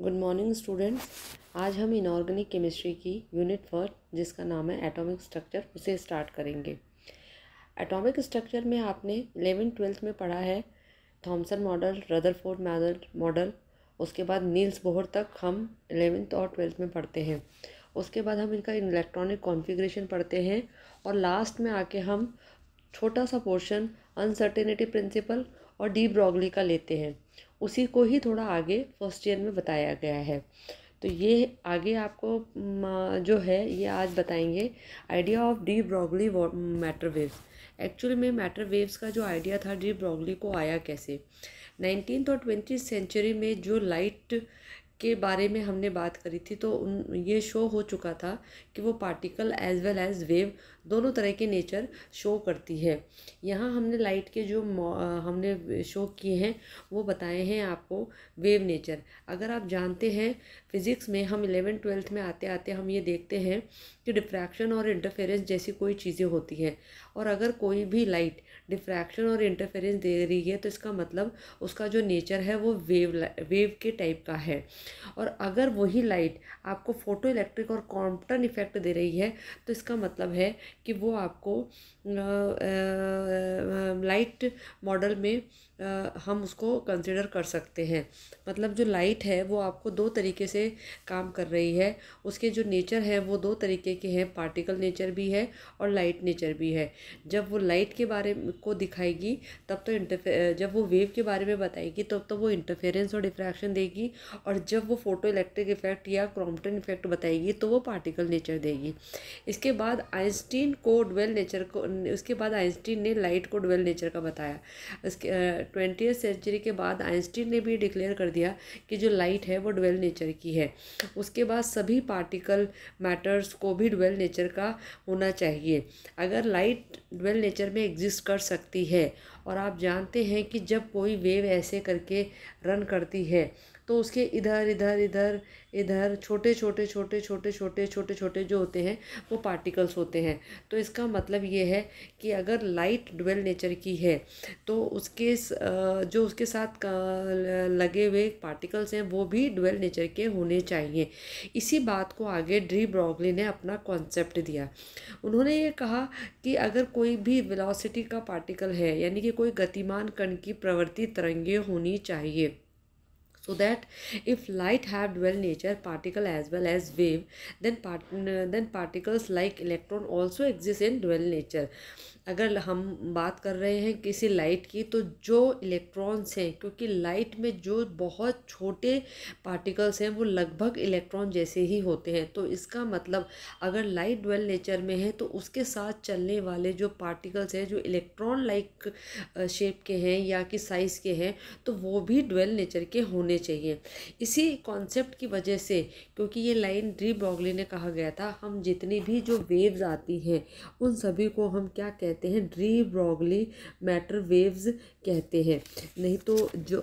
good morning students आज हम inorganic chemistry की यूनिट फर्स्ट जिसका नाम है एटॉमिक स्ट्रक्चर उसे स्टार्ट करेंगे एटॉमिक स्ट्रक्चर में आपने इलेवन ट्वेल्थ में पढ़ा है Thomson model Rutherford model model उसके बाद नील्स बोहर तक हम एलेवेंथ और ट्वेल्थ में पढ़ते हैं उसके बाद हम इनका इलेक्ट्रॉनिक कॉन्फ़िगरेशन पढ़ते हैं और लास्ट में आके हम छोटा सा पोर्शन अनसर्टेनिटी प्रिंसिपल और डी ब्रॉगली का लेते हैं उसी को ही थोड़ा आगे फर्स्ट ईयर में बताया गया है तो ये आगे आपको जो है ये आज बताएंगे idea of de Broglie matter waves actually में मैटर वेव्स का जो आइडिया था डी ब्रॉगली को आया कैसे नाइनटीन और ट्वेंटी सेंचुरी में जो लाइट के बारे में हमने बात करी थी तो उन ये शो हो चुका था कि वो particle as well as wave दोनों तरह के नेचर शो करती है यहाँ हमने लाइट के जो हमने शो किए हैं वो बताए हैं आपको वेव नेचर अगर आप जानते हैं फिज़िक्स में हम इलेवन ट्वेल्थ में आते आते हम ये देखते हैं कि डिफ्रैक्शन और इंटरफेरेंस जैसी कोई चीज़ें होती हैं और अगर कोई भी लाइट डिफ्रैक्शन और इंटरफेरेंस दे रही है तो इसका मतलब उसका जो नेचर है वो वेव वेव के टाइप का है और अगर वही लाइट आपको फ़ोटो इलेक्ट्रिक और कॉम्पटन इफेक्ट दे रही है तो इसका मतलब है कि वो आपको लाइट मॉडल में हम उसको कंसिडर कर सकते हैं मतलब जो लाइट है वो आपको दो तरीके से काम कर रही है उसके जो नेचर है वो दो तरीके के हैं पार्टिकल नेचर भी है और लाइट नेचर भी है जब वो लाइट के बारे को दिखाएगी तब तो इंटरफे जब वो वेव के बारे में बताएगी तब तो वो इंटरफेरेंस और डिफ्रैक्शन देगी और जब वो फोटो इलेक्ट्रिक इफेक्ट या क्रॉम्पटन इफेक्ट बताएगी तो वो पार्टिकल नेचर देगी इसके बाद आइंस्टीन को डवेल नेचर को उसके बाद आइंस्टीन ने लाइट को डवेल नेचर का बताया इसके ट्वेंटी सेंचुरी के बाद आइंस्टीन ने भी डिक्लेयर कर दिया कि जो लाइट है वो डुवेल नेचर की है उसके बाद सभी पार्टिकल मैटर्स को भी डुवेल नेचर का होना चाहिए अगर लाइट डुवेल नेचर में एग्जिस्ट कर सकती है और आप जानते हैं कि जब कोई वेव ऐसे करके रन करती है तो उसके इधर इधर इधर इधर छोटे छोटे छोटे छोटे छोटे छोटे छोटे जो होते हैं वो पार्टिकल्स होते हैं तो इसका मतलब ये है कि अगर लाइट डुअल नेचर की है तो उसके जो उसके साथ लगे हुए पार्टिकल्स हैं वो भी डुअल नेचर के होने चाहिए इसी बात को आगे ड्री ब्रॉगली ने अपना कॉन्सेप्ट दिया उन्होंने ये कहा कि अगर कोई भी वेलोसिटी का पार्टिकल है यानी कि कोई गतिमान कण की प्रवृत्ति तरंगे होनी चाहिए so that if light have dual nature particle as well as wave then part uh, then particles like electron also exist in dual nature अगर हम बात कर रहे हैं किसी लाइट की तो जो इलेक्ट्रॉन्स हैं क्योंकि लाइट में जो बहुत छोटे पार्टिकल्स हैं वो लगभग इलेक्ट्रॉन जैसे ही होते हैं तो इसका मतलब अगर लाइट डुअल नेचर में है तो उसके साथ चलने वाले जो पार्टिकल्स हैं जो इलेक्ट्रॉन लाइक शेप के हैं या कि साइज़ के हैं तो वो भी डवेल नेचर के होने चाहिए इसी कॉन्सेप्ट की वजह से क्योंकि ये लाइन ड्री ब्रॉगली ने कहा गया था हम जितनी भी जो वेव्स आती हैं उन सभी को हम क्या कह कहते हैं ड्री ब्रॉगली मैटर वेव्स कहते हैं नहीं तो जो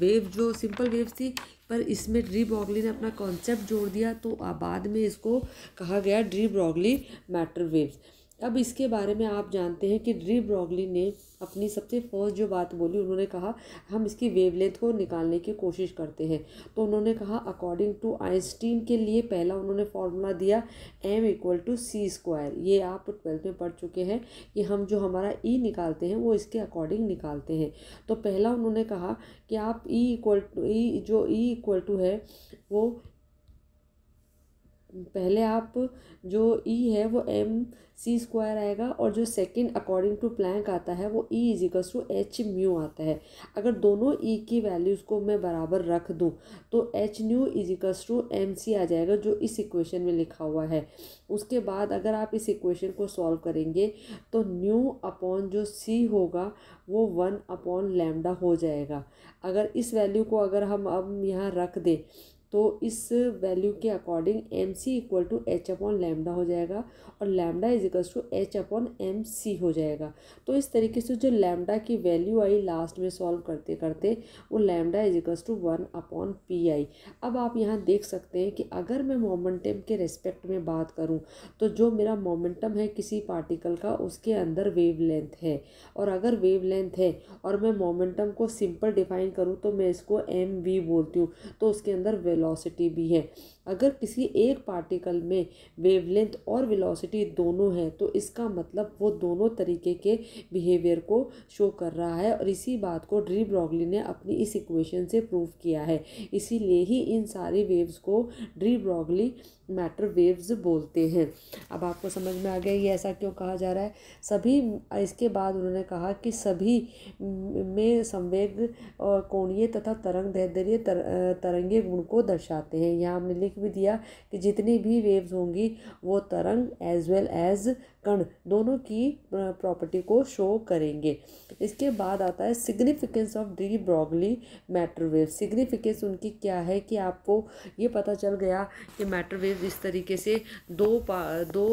वेव जो सिंपल वेव्स थी पर इसमें ड्री ब्रॉगली ने अपना कॉन्सेप्ट जोड़ दिया तो बाद में इसको कहा गया ड्री ब्रॉगली मैटर वेव्स अब इसके बारे में आप जानते हैं कि ड्री ब्रॉगली ने अपनी सबसे फर्स्ट जो बात बोली उन्होंने कहा हम इसकी वेवलेंथ को निकालने की कोशिश करते हैं तो उन्होंने कहा अकॉर्डिंग टू आइंस्टीन के लिए पहला उन्होंने फार्मूला दिया M equal to C square ये आप ट्वेल्थ में पढ़ चुके हैं कि हम जो हमारा ई e निकालते हैं वो इसके अकॉर्डिंग निकालते हैं तो पहला उन्होंने कहा कि आप ई इक्वल टू ई जो ई इक्वल टू है वो पहले आप जो ई e है वो एम सी स्क्वायर आएगा और जो सेकंड अकॉर्डिंग टू प्लैंक आता है वो E equals to H nu आता है अगर दोनों ई e की वैल्यूज़ को मैं बराबर रख दूं तो H nu equals to M C आ जाएगा जो इस इक्वेशन में लिखा हुआ है उसके बाद अगर आप इस इक्वेशन को सॉल्व करेंगे तो न्यू अपॉन जो सी होगा वो वन अपॉन लैमडा हो जाएगा अगर इस वैल्यू को अगर हम अब यहाँ रख दें तो इस वैल्यू के according M C equal to H upon lambda हो जाएगा और lambda is equal to H upon M C हो जाएगा तो इस तरीके से जो लैमडा की वैल्यू आई लास्ट में सॉल्व करते करते वो lambda is equal to one upon P आई अब आप यहाँ देख सकते हैं कि अगर मैं मोमेंटम के रेस्पेक्ट में बात करूँ तो जो मेरा मोमेंटम है किसी पार्टिकल का उसके अंदर वेव लेंथ है और अगर वेव लेंथ है और मैं मोमेंटम को सिंपल डिफाइन करूँ तो मैं इसको एम वी बोलती हूँ तो उसके अंदर वेलोसिटी भी है अगर किसी एक पार्टिकल में वेवलेंथ और वेलोसिटी दोनों हैं तो इसका मतलब वो दोनों तरीके के बिहेवियर को शो कर रहा है और इसी बात को ड्री ब्रॉगली ने अपनी इस इक्वेशन से प्रूव किया है इसीलिए ही इन सारी वेव्स को ड्री ब्रॉगली मैटर वेव्स बोलते हैं अब आपको समझ में आ गया ये ऐसा क्यों कहा जा रहा है सभी इसके बाद उन्होंने कहा कि सभी में संवेग और कोणीय तथा तरंग दैर्ध्य तर, तरंगे गुण को दर्शाते हैं यहाँ हमने लिख भी दिया कि जितनी भी वेव्स होंगी वो तरंग एज वेल एज कण दोनों की प्रॉपर्टी को शो करेंगे इसके बाद आता है significance of de Broglie matter wave significance उनकी क्या है कि आपको ये पता चल गया कि मैटर वेव जिस तरीके से दो दो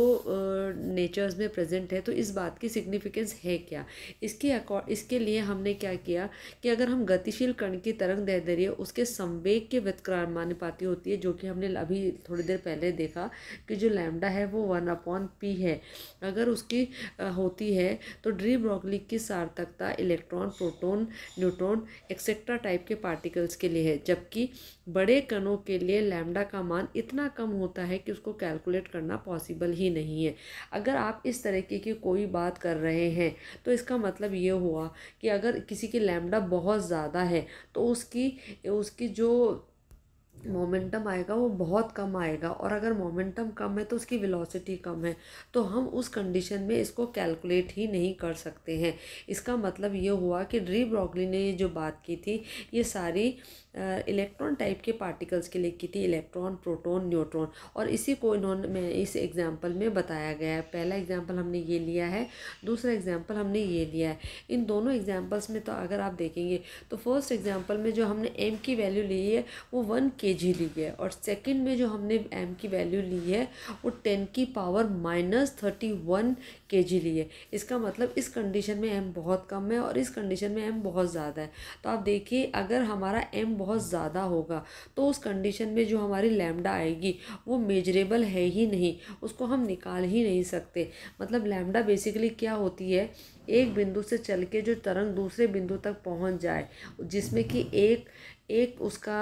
नेचर्स में प्रेजेंट है तो इस बात की सिग्निफिकेंस है क्या इसके अकॉर्ड इसके लिए हमने क्या किया कि अगर हम गतिशील कण की तरंग दैर्ध्य उसके संवेग के व्यतक्रमानुपाती होती है जो कि हमने अभी थोड़ी देर पहले देखा कि जो लैम्डा है वो वन अपॉन पी है अगर उसकी होती है तो ड्री ब्रॉकली की सार्थकता electron proton neutron etcetera type के पार्टिकल्स के लिए है जबकि बड़े कणों के लिए लैम्डा का मान इतना कम होता होता है कि उसको कैलकुलेट करना पॉसिबल ही नहीं है अगर आप इस तरीके की कोई बात कर रहे हैं तो इसका मतलब ये हुआ कि अगर किसी की लैमडा बहुत ज़्यादा है तो उसकी उसकी जो मोमेंटम आएगा वो बहुत कम आएगा और अगर मोमेंटम कम है तो उसकी वेलोसिटी कम है तो हम उस कंडीशन में इसको कैलकुलेट ही नहीं कर सकते हैं इसका मतलब ये हुआ कि ड्री ब्रॉकली ने ये जो बात की थी ये सारी इलेक्ट्रॉन टाइप के पार्टिकल्स के लिए की थी इलेक्ट्रॉन प्रोटॉन न्यूट्रॉन और इसी को इन्होंने मैं इस एग्ज़ाम्पल में बताया गया है पहला एग्ज़ाम्पल हमने ये लिया है दूसरा एग्ज़ाम्पल हमने ये लिया है इन दोनों एग्ज़ाम्पल्स में तो अगर आप देखेंगे तो फर्स्ट एग्ज़ाम्पल में जो हमने एम की वैल्यू ली है वो वन के जी ली है और सेकेंड में जो हमने एम की वैल्यू ली है वो टेन की पावर माइनस थर्टी वन के जी ली है इसका मतलब इस कंडीशन में एम बहुत कम है और इस कंडीशन में एम बहुत ज़्यादा है तो आप देखिए अगर हमारा एम बहुत बहुत ज़्यादा होगा तो उस कंडीशन में जो हमारी लैमडा आएगी वो मेजरेबल है ही नहीं उसको हम निकाल ही नहीं सकते मतलब लैमडा बेसिकली क्या होती है एक बिंदु से चल के जो तरंग दूसरे बिंदु तक पहुंच जाए जिसमें कि एक एक उसका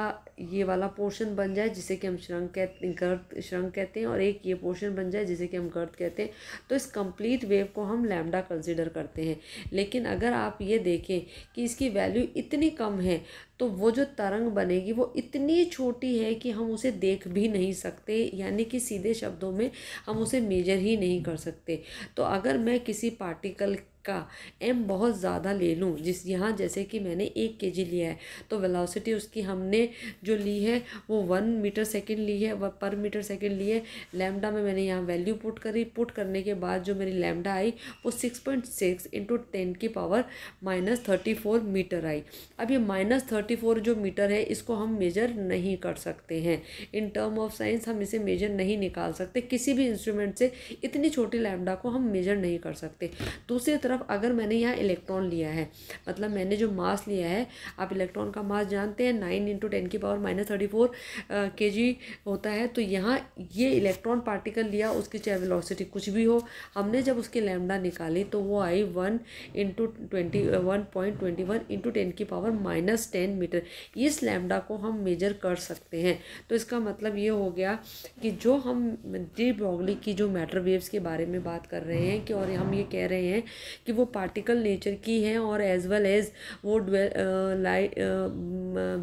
ये वाला पोर्शन बन जाए जिसे कि हम श्रंक कहते गर्द श्रंक कहते हैं और एक ये पोर्शन बन जाए जिसे कि हम गर्द कहते हैं तो इस कंप्लीट वेव को हम लैम्डा कंसिडर करते हैं लेकिन अगर आप ये देखें कि इसकी वैल्यू इतनी कम है तो वो जो तरंग बनेगी वो इतनी छोटी है कि हम उसे देख भी नहीं सकते यानी कि सीधे शब्दों में हम उसे मेजर ही नहीं कर सकते तो अगर मैं किसी पार्टिकल का एम बहुत ज़्यादा ले लूँ जिस यहाँ जैसे कि मैंने एक के जी लिया है तो वेलोसिटी उसकी हमने जो ली है वो वन मीटर सेकेंड ली है व पर मीटर सेकेंड ली है लैमडा में मैंने यहाँ वैल्यू पुट करी पुट करने के बाद जो मेरी लैमडा आई वो six point six into ten की power minus thirty four metre आई अब ये माइनस थर्टी फोर जो मीटर है इसको हम मेजर नहीं कर सकते हैं इन टर्म ऑफ साइंस हम इसे मेजर नहीं निकाल सकते किसी भी इंस्ट्रूमेंट से इतनी छोटी लैमडा को हम मेजर नहीं कर सकते दूसरी तरफ तरफ अगर मैंने यहाँ इलेक्ट्रॉन लिया है मतलब मैंने जो मास लिया है आप इलेक्ट्रॉन का मास जानते हैं नाइन इंटू टेन की power minus thirty four K G होता है तो यहाँ ये इलेक्ट्रॉन पार्टिकल लिया उसकी चाहे वेलोसिटी कुछ भी हो हमने जब उसकी लैमडा निकाली तो वो आई one into twenty one point twenty one into ten की पावर माइनस टेन मीटर इस लैमडा को हम मेजर कर सकते हैं तो इसका मतलब ये हो गया कि जो हम डी ब्रॉगली की जो मैटर वेव्स के बारे में बात कर रहे हैं कि और हम ये कह रहे हैं कि वो पार्टिकल नेचर की हैं और एज वेल एज़ वो लाइट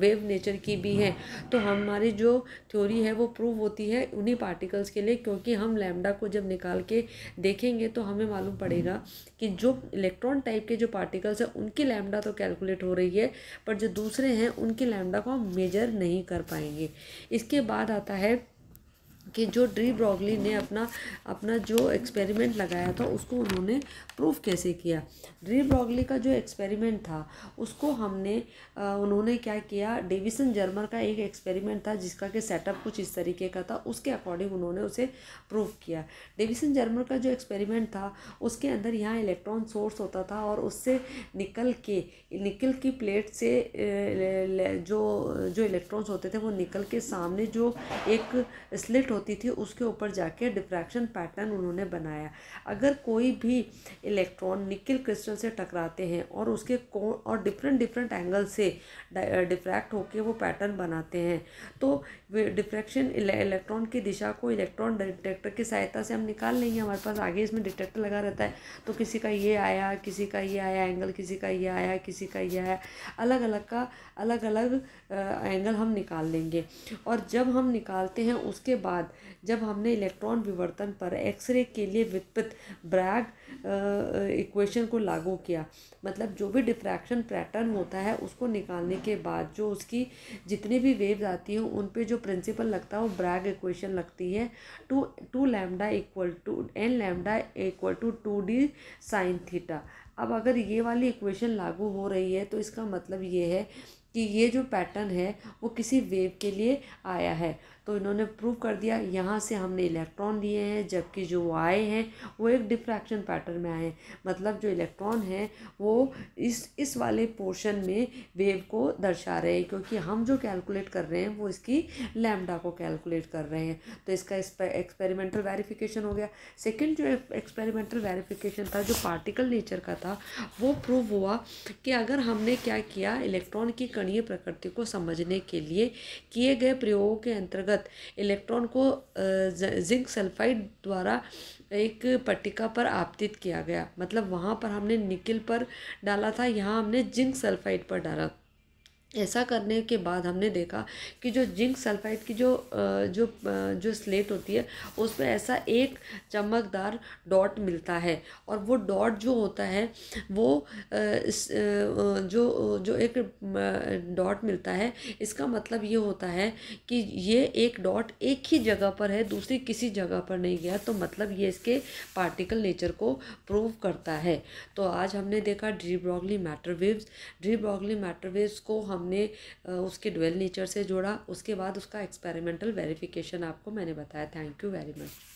वेव नेचर की भी हैं तो हमारी जो थ्योरी है वो प्रूव होती है उन्हीं पार्टिकल्स के लिए क्योंकि हम लैमडा को जब निकाल के देखेंगे तो हमें मालूम पड़ेगा कि जो इलेक्ट्रॉन टाइप के जो पार्टिकल्स हैं उनकी लैमडा तो कैलकुलेट हो रही है पर जो दूसरे हैं उनकी लैमडा को हम मेजर नहीं कर पाएंगे इसके बाद आता है कि जो ड्री ब्रॉगली ने अपना अपना जो एक्सपेरिमेंट लगाया था उसको उन्होंने प्रूफ कैसे किया ड्री ब्रॉगली का जो एक्सपेरिमेंट था उसको हमने उन्होंने क्या किया डेविसन जर्मर का एक एक्सपेरिमेंट था जिसका कि सेटअप कुछ इस तरीके का था उसके अकॉर्डिंग उन्होंने उसे प्रूफ किया डेविसन जर्मर का जो एक्सपेरिमेंट था उसके अंदर यहाँ इलेक्ट्रॉन सोर्स होता था और उससे निकल के निकल की प्लेट से जो जो इलेक्ट्रॉन्स होते थे वो निकल के सामने जो एक स्लिट होती थी उसके ऊपर जाके डिफ्रैक्शन पैटर्न उन्होंने बनाया अगर कोई भी इलेक्ट्रॉन निकिल क्रिस्टल से टकराते हैं और उसके कोण और डिफरेंट डिफरेंट एंगल से डिफ्रैक्ट होकर वो पैटर्न बनाते हैं तो डिफ्रैक्शन इलेक्ट्रॉन की दिशा को इलेक्ट्रॉन डिटेक्टर की सहायता से हम निकाल लेंगे हमारे पास आगे इसमें डिटेक्टर लगा रहता है तो किसी का ये आया किसी का ये आया एंगल किसी का ये आया किसी का ये आया अलग अलग का अलग अलग एंगल हम निकाल लेंगे और जब हम निकालते हैं उसके बाद बाद जब हमने इलेक्ट्रॉन विवर्तन पर एक्सरे के लिए वित्पित ब्रैग इक्वेशन को लागू किया मतलब जो भी डिफ्रैक्शन पैटर्न होता है उसको निकालने के बाद जो उसकी जितनी भी वेव्स आती हैं उन पे जो प्रिंसिपल लगता है वो ब्रैग इक्वेशन लगती है two two lambda equal to N lambda equal to two D sine theta अब अगर ये वाली इक्वेशन लागू हो रही है तो इसका मतलब ये है कि ये जो पैटर्न है वो किसी वेव के लिए आया है तो इन्होंने प्रूव कर दिया यहाँ से हमने इलेक्ट्रॉन लिए हैं जबकि जो आए हैं वो एक डिफ्रैक्शन पैटर्न में आए हैं मतलब जो इलेक्ट्रॉन है वो इस इस वाले पोर्शन में वेव को दर्शा रहे हैं क्योंकि हम जो कैलकुलेट कर रहे हैं वो इसकी लैमडा को कैलकुलेट कर रहे हैं तो इसका एक्सपेरिमेंटल वेरिफिकेशन हो गया सेकेंड जो एक्सपेरिमेंटल वेरिफिकेशन था जो पार्टिकल नेचर का था वो प्रूव हुआ कि अगर हमने क्या किया इलेक्ट्रॉन की कणीय प्रकृति को समझने के लिए किए गए प्रयोगों के अंतर्गत अंतर्गत इलेक्ट्रॉन को जिंक सल्फाइड द्वारा एक पट्टिका पर आपतित किया गया मतलब वहाँ पर हमने निकिल पर डाला था यहाँ हमने जिंक सल्फाइड पर डाला ऐसा करने के बाद हमने देखा कि जो जिंक सल्फाइड की जो जो जो स्लेट होती है उस पर ऐसा एक चमकदार डॉट मिलता है और वो डॉट जो होता है वो जो जो एक डॉट मिलता है इसका मतलब ये होता है कि ये एक डॉट एक ही जगह पर है दूसरी किसी जगह पर नहीं गया तो मतलब ये इसके पार्टिकल नेचर को प्रूव करता है तो आज हमने देखा de Broglie matter waves de Broglie matter waves को हम हमने उसके ड्वेल नेचर से जोड़ा उसके बाद उसका एक्सपेरिमेंटल वेरिफिकेशन आपको मैंने बताया थैंक यू वेरी मच